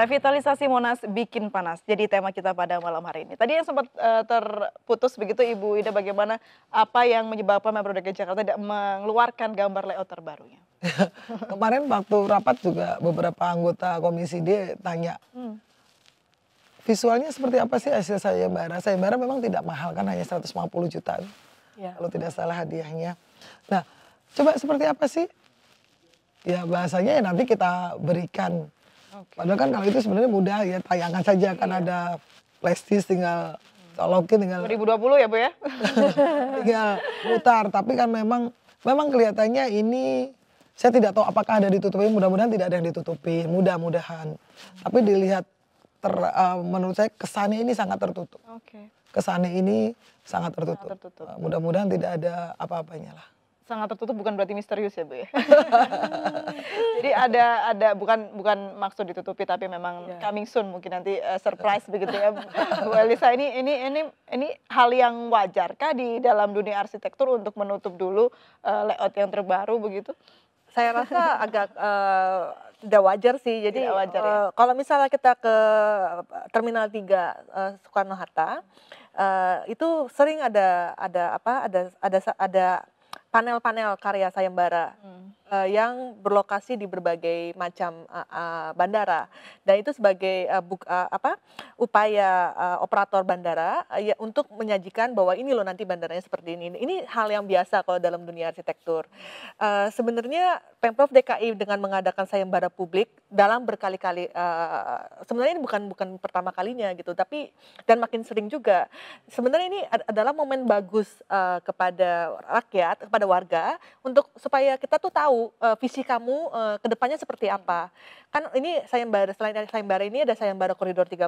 Revitalisasi Monas bikin panas. Jadi tema kita pada malam hari ini. Tadi yang sempat uh, terputus begitu Ibu Ida bagaimana apa yang menyebabkan Pemprov DKI Jakarta tidak mengeluarkan gambar layout terbarunya. Kemarin waktu rapat juga beberapa anggota komisi D tanya, hmm. visualnya seperti apa sih hasil saya bara? Saya bara memang tidak mahal kan hanya 150 juta. Kan, ya. Kalau tidak salah hadiahnya. Nah, coba seperti apa sih? Ya bahasanya ya nanti kita berikan Okay. Padahal kan kalau itu sebenarnya mudah ya tayangkan saja kan iya. ada plastis tinggal colokin tinggal 2020 ya Bu ya. tinggal putar tapi kan memang memang kelihatannya ini saya tidak tahu apakah ada ditutupi mudah-mudahan tidak ada yang ditutupi mudah-mudahan hmm. tapi dilihat ter, uh, menurut saya kesannya ini sangat tertutup okay. kesannya ini sangat tertutup, tertutup. Uh, mudah-mudahan tidak ada apa-apanya lah sangat tertutup bukan berarti misterius ya bu ya. Jadi ada ada bukan bukan maksud ditutupi tapi memang yeah. coming soon mungkin nanti uh, surprise begitu ya Bu Elisa ini ini ini ini hal yang wajarkah di dalam dunia arsitektur untuk menutup dulu uh, layout yang terbaru begitu? Saya rasa agak uh, tidak wajar sih. Jadi tidak wajar, ya? kalau misalnya kita ke Terminal 3 uh, Soekarno Hatta uh, itu sering ada ada apa ada ada ada panel-panel karya sayembara. Hmm uh, yang berlokasi di berbagai macam uh, uh, bandara dan itu sebagai uh, buk, uh, apa upaya uh, operator bandara uh, ya, untuk menyajikan bahwa ini loh nanti bandaranya seperti ini ini hal yang biasa kalau dalam dunia arsitektur uh, sebenarnya pemprov DKI dengan mengadakan sayembara publik dalam berkali-kali uh, sebenarnya ini bukan bukan pertama kalinya gitu tapi dan makin sering juga sebenarnya ini adalah momen bagus uh, kepada rakyat kepada warga untuk supaya kita tuh tahu uh, visi kamu uh, eh, kedepannya seperti apa. Kan ini sayembara selain dari sayembara ini ada sayembara koridor 13,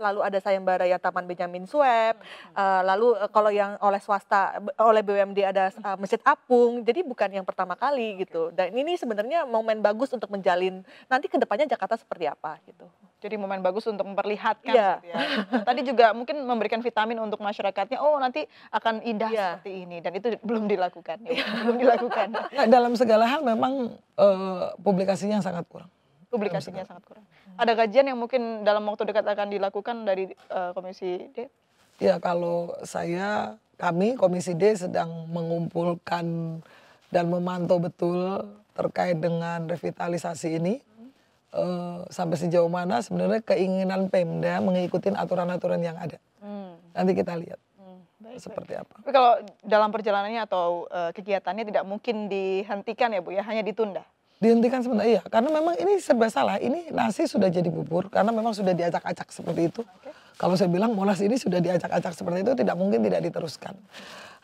lalu ada sayembara yang Taman Benjamin Sueb, hmm. uh, lalu uh, kalau yang oleh swasta oleh BUMD ada uh, Masjid Apung. Jadi bukan yang pertama kali gitu. Dan ini sebenarnya momen bagus untuk menjalin nanti kedepannya Jakarta seperti apa gitu. Jadi momen bagus untuk memperlihatkan. Yeah. Gitu ya. Tadi juga mungkin memberikan vitamin untuk masyarakatnya. Oh nanti akan indah yeah. seperti ini. Dan itu belum dilakukan. Ya. Iya. Belum dilakukan. dalam segala padahal memang uh, publikasinya sangat kurang. Publikasinya sangat kurang. Ada kajian yang mungkin dalam waktu dekat akan dilakukan dari uh, Komisi D? Ya kalau saya, kami Komisi D sedang mengumpulkan dan memantau betul terkait dengan revitalisasi ini. Uh, sampai sejauh mana sebenarnya keinginan Pemda mengikuti aturan-aturan yang ada. Hmm. Nanti kita lihat. Baik, Seperti baik. apa? kalau dalam perjalanannya atau uh, kegiatannya tidak mungkin dihentikan ya Bu ya, hanya ditunda? Dihentikan sebenarnya iya, karena memang ini serba salah. Ini nasi sudah jadi bubur karena memang sudah diacak-acak seperti itu. Okay. Kalau saya bilang molas ini sudah diacak-acak seperti itu tidak mungkin tidak diteruskan.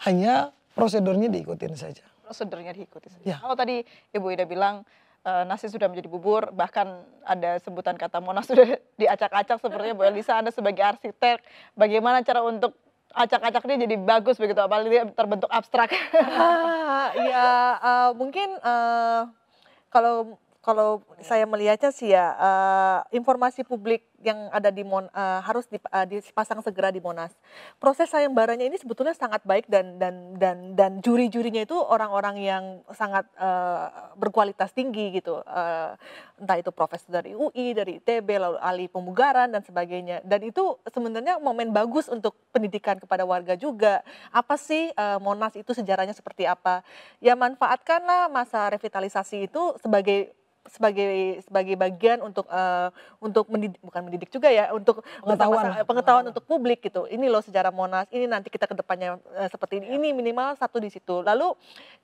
Hanya prosedurnya diikutin saja. Prosedurnya diikuti saja. Ya. Kalau tadi Ibu Ida bilang eh, nasi sudah menjadi bubur, bahkan ada sebutan kata monas sudah diacak-acak sepertinya Bu Elisa ya? Anda sebagai arsitek, bagaimana cara untuk acak-acak dia jadi bagus begitu apalagi dia terbentuk abstrak ah, ya uh, mungkin uh, kalau kalau saya melihatnya sih ya uh, informasi publik yang ada di Mon, uh, harus dip, uh, dipasang segera di Monas. Proses sayang sayembaranya ini sebetulnya sangat baik dan dan dan dan juri-jurinya itu orang-orang yang sangat uh, berkualitas tinggi gitu. Uh, entah itu profesor dari UI, dari ITB, lalu ahli pemugaran dan sebagainya. Dan itu sebenarnya momen bagus untuk pendidikan kepada warga juga. Apa sih uh, Monas itu sejarahnya seperti apa? Ya manfaatkanlah masa revitalisasi itu sebagai sebagai sebagai bagian untuk uh, untuk mendidik, bukan mendidik juga ya untuk pengetahuan eh, pengetahuan oh. untuk publik gitu ini loh sejarah Monas ini nanti kita kedepannya uh, eh, seperti ini iya. ini minimal satu di situ lalu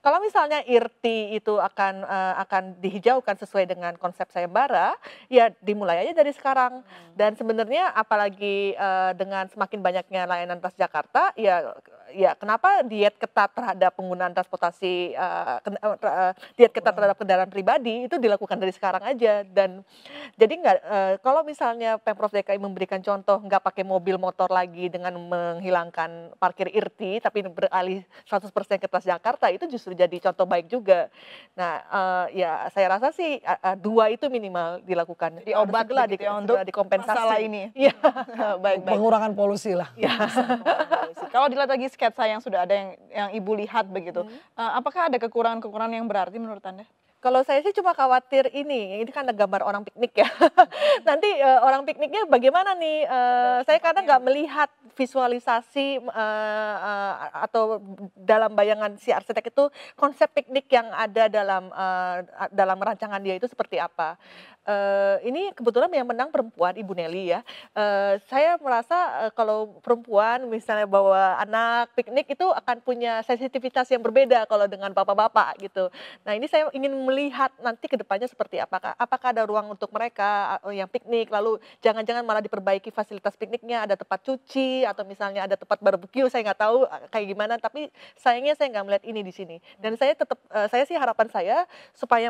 kalau misalnya IRTI itu akan uh, akan dihijaukan sesuai dengan konsep saya bara ya dimulai aja dari sekarang hmm. dan sebenarnya apalagi uh, dengan semakin banyaknya layanan Transjakarta ya ya kenapa diet ketat terhadap penggunaan transportasi uh, uh, diet ketat terhadap kendaraan pribadi itu dilakukan dari sekarang aja dan jadi nggak uh, kalau misalnya pemprov DKI memberikan contoh nggak pakai mobil motor lagi dengan menghilangkan parkir irti tapi beralih 100% ke Transjakarta itu justru jadi contoh baik juga. Nah uh, ya saya rasa sih uh, uh, dua itu minimal dilakukan. obat lah di, ya, ya untuk dikompensasi masalah ini. Ya. baik, baik. Pengurangan polusi lah. Ya. Kalau dilihat lagi sketsa yang sudah ada yang yang ibu lihat begitu. Hmm. Uh, apakah ada kekurangan-kekurangan yang berarti menurut anda? Kalau saya sih cuma khawatir ini, ini kan ada gambar orang piknik ya. Nanti uh, orang pikniknya bagaimana nih? Uh, saya kadang nggak iya. melihat visualisasi uh, uh, atau dalam bayangan si arsitek itu konsep piknik yang ada dalam uh, dalam rancangan dia itu seperti apa. Eh, ini kebetulan yang menang perempuan Ibu Nelly ya. Uh, saya merasa uh, kalau perempuan misalnya bawa anak piknik itu akan punya sensitivitas yang berbeda kalau dengan bapak-bapak gitu. Nah ini saya ingin melihat nanti kedepannya seperti apakah apakah ada ruang untuk mereka yang piknik lalu jangan-jangan malah diperbaiki fasilitas pikniknya ada tempat cuci atau misalnya ada tempat barbeque saya nggak tahu kayak gimana tapi sayangnya saya nggak melihat ini di sini dan saya tetap saya sih harapan saya supaya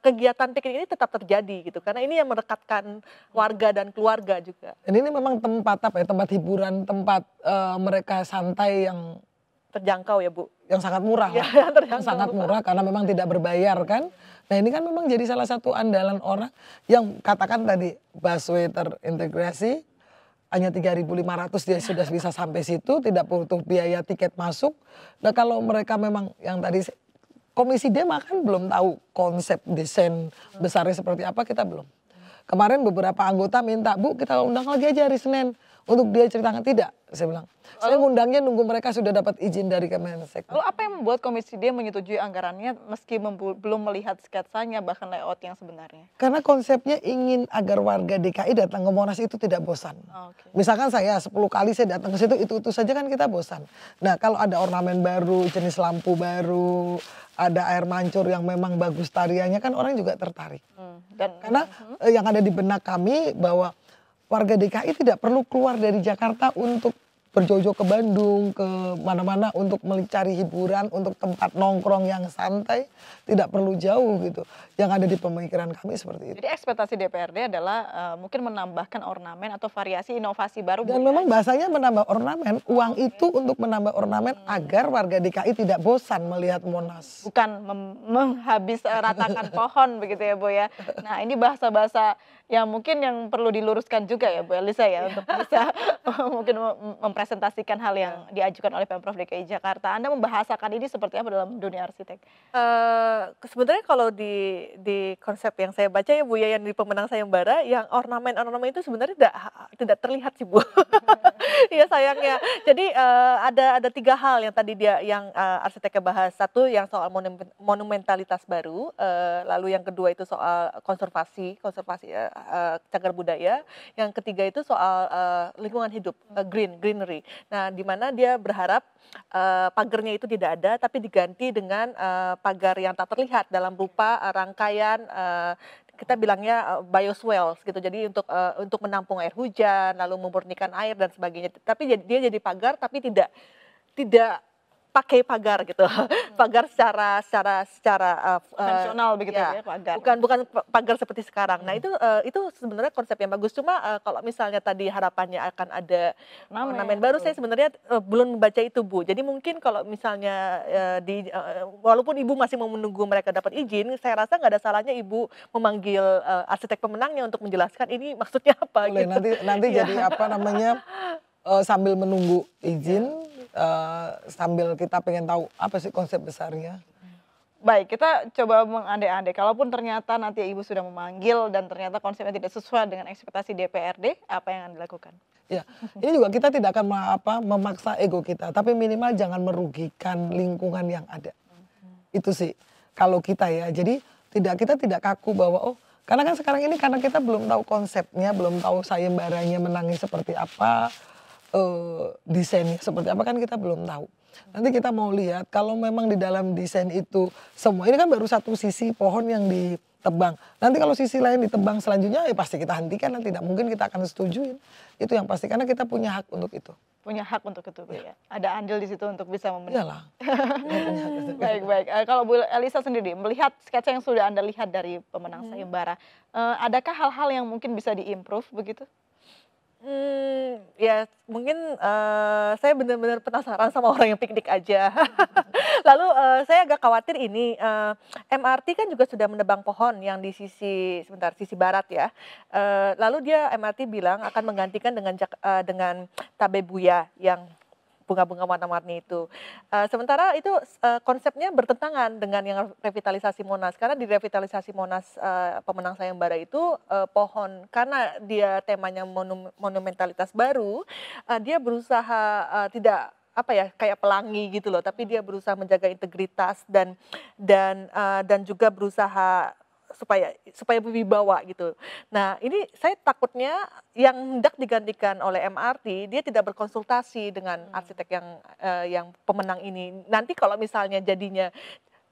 kegiatan piknik ini tetap tetap terjadi gitu karena ini yang merekatkan warga dan keluarga juga. Dan ini memang tempat apa ya tempat hiburan tempat uh, mereka santai yang terjangkau ya bu yang sangat murah ya, yang terjangkau, sangat murah karena memang tidak berbayar kan nah ini kan memang jadi salah satu andalan orang yang katakan tadi busway terintegrasi hanya 3.500 dia sudah bisa sampai situ tidak butuh biaya tiket masuk nah kalau mereka memang yang tadi Komisi D kan belum tahu konsep desain besarnya seperti apa kita belum. Kemarin beberapa anggota minta, Bu kita undang lagi aja hari Senin untuk dia ceritakan tidak saya bilang Lalu, saya ngundangnya nunggu mereka sudah dapat izin dari Kemensek lalu apa yang membuat komisi dia menyetujui anggarannya meski belum melihat sketsanya bahkan layout yang sebenarnya karena konsepnya ingin agar warga DKI datang ke Monas itu tidak bosan okay. misalkan saya 10 kali saya datang ke situ itu itu saja kan kita bosan nah kalau ada ornamen baru jenis lampu baru ada air mancur yang memang bagus tariannya kan orang juga tertarik hmm, dan karena hmm. Eh, yang ada di benak kami bahwa warga DKI tidak perlu keluar dari Jakarta untuk berjojo ke Bandung, ke mana-mana untuk mencari hiburan, untuk tempat nongkrong yang santai, tidak perlu jauh gitu. Yang ada di pemikiran kami seperti itu. Jadi ekspektasi DPRD adalah uh, mungkin menambahkan ornamen atau variasi inovasi baru. Dan memang ya? bahasanya menambah ornamen, uang okay. itu untuk menambah ornamen hmm. agar warga DKI tidak bosan melihat Monas. Bukan menghabis ratakan pohon begitu ya Bu ya. Nah ini bahasa-bahasa ya mungkin yang perlu diluruskan juga ya Bu Elisa ya iya. untuk bisa mungkin mempresentasikan hal yang iya. diajukan oleh Pemprov DKI Jakarta. Anda membahasakan ini seperti apa dalam dunia arsitek? Uh, sebenarnya kalau di di konsep yang saya baca ya Bu ya yang di pemenang sayembara yang ornamen-ornamen itu sebenarnya tidak tidak terlihat sih Bu. Iya sayangnya. Jadi uh, ada ada tiga hal yang tadi dia yang uh, arsiteknya bahas. Satu yang soal monumentalitas baru, uh, lalu yang kedua itu soal konservasi, konservasi uh, Eh, cagar budaya. Yang ketiga itu soal uh, lingkungan hidup, uh, green, greenery. Nah, di mana dia berharap uh, pagarnya itu tidak ada, tapi diganti dengan uh, pagar yang tak terlihat dalam rupa uh, rangkaian uh, kita bilangnya bioswales gitu. Jadi untuk uh, untuk menampung air hujan, lalu memurnikan air dan sebagainya. Tapi dia jadi pagar, tapi tidak tidak pakai pagar gitu. Hmm. Pagar secara secara secara uh, uh, konvensional uh, begitu ya, ya pagar. Bukan bukan pagar seperti sekarang. Nah, hmm. Nah, itu uh, itu sebenarnya konsep yang bagus. Cuma uh, kalau misalnya tadi harapannya akan ada ornamen, ornamen baru, saya sebenarnya uh, belum membaca itu, Bu. Jadi mungkin kalau misalnya uh, di uh, uh walaupun Ibu masih mau menunggu mereka dapat izin, saya rasa nggak ada salahnya Ibu memanggil uh, arsitek pemenangnya untuk menjelaskan ini maksudnya apa Boleh, gitu. Nanti nanti iya. jadi apa namanya uh, sambil menunggu izin iya uh, sambil kita pengen tahu apa sih konsep besarnya. Baik, kita coba mengandai-andai. Kalaupun ternyata nanti Ibu sudah memanggil dan ternyata konsepnya tidak sesuai dengan ekspektasi DPRD, apa yang akan dilakukan? Ya, ini juga kita tidak akan apa, memaksa ego kita, tapi minimal jangan merugikan lingkungan yang ada. Itu sih, kalau kita ya. Jadi tidak kita tidak kaku bahwa oh karena kan sekarang ini karena kita belum tahu konsepnya, belum tahu sayembaranya menangis seperti apa, Eh, desainnya seperti apa kan kita belum tahu. Nanti kita mau lihat kalau memang di dalam desain itu semua ini kan baru satu sisi pohon yang ditebang. Nanti kalau sisi lain ditebang selanjutnya ya pasti kita hentikan nanti tidak mungkin kita akan setujuin. Itu yang pasti karena kita punya hak untuk itu. Punya hak untuk itu ya. ya. Ada andil di situ untuk bisa memenuhi. Iyalah. baik baik. Uh, kalau Bu Elisa sendiri melihat sketsa yang sudah Anda lihat dari pemenang hmm. sayembara, uh, adakah hal-hal yang mungkin bisa diimprove begitu? Hmm, ya mungkin uh, saya benar-benar penasaran sama orang yang piknik aja. Lalu uh, saya agak khawatir ini uh, eh, MRT kan juga sudah menebang pohon yang di sisi sebentar sisi barat ya. Uh, lalu dia MRT bilang akan menggantikan dengan uh, dengan Tabebuya yang bunga-bunga warna-warni itu. Uh, sementara itu uh, konsepnya bertentangan dengan yang revitalisasi Monas karena di revitalisasi Monas uh, pemenang sayembara itu uh, pohon karena dia temanya monum monumentalitas baru, uh, dia berusaha uh, tidak apa ya kayak pelangi gitu loh tapi dia berusaha menjaga integritas dan dan uh, dan juga berusaha supaya supaya wibawa gitu. Nah ini saya takutnya yang hendak digantikan oleh MRT dia tidak berkonsultasi dengan hmm. arsitek yang uh, yang pemenang ini. Nanti kalau misalnya jadinya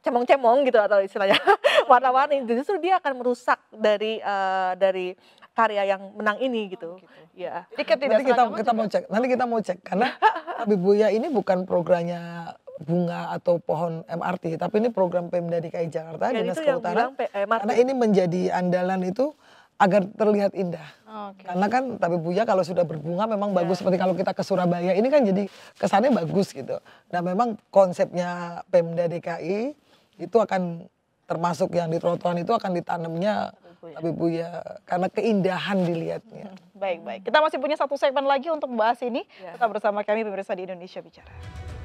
cemong-cemong gitu atau istilahnya warna-warni justru dia akan merusak dari uh, dari karya yang menang ini gitu. Oh, gitu. Ya. Jadi nanti kita kita mau cek. Nanti kita mau cek karena Abi Buya ini bukan programnya bunga atau pohon MRT, tapi ini program Pemda DKI Jakarta ya, Dinas Kehutanan. Eh, karena ini menjadi andalan itu agar terlihat indah. okay. Karena kan tapi Buya kalau sudah berbunga memang yeah. bagus ya. seperti kalau kita ke Surabaya ini kan jadi kesannya bagus gitu. Nah, memang konsepnya Pemda DKI itu akan termasuk yang di trotoar itu akan ditanamnya tapi Buya karena keindahan dilihatnya. Hmm, hmm. Baik, baik. Kita masih punya satu segmen lagi untuk membahas ini. Ya. Tetap bersama kami pemirsa di Indonesia Bicara.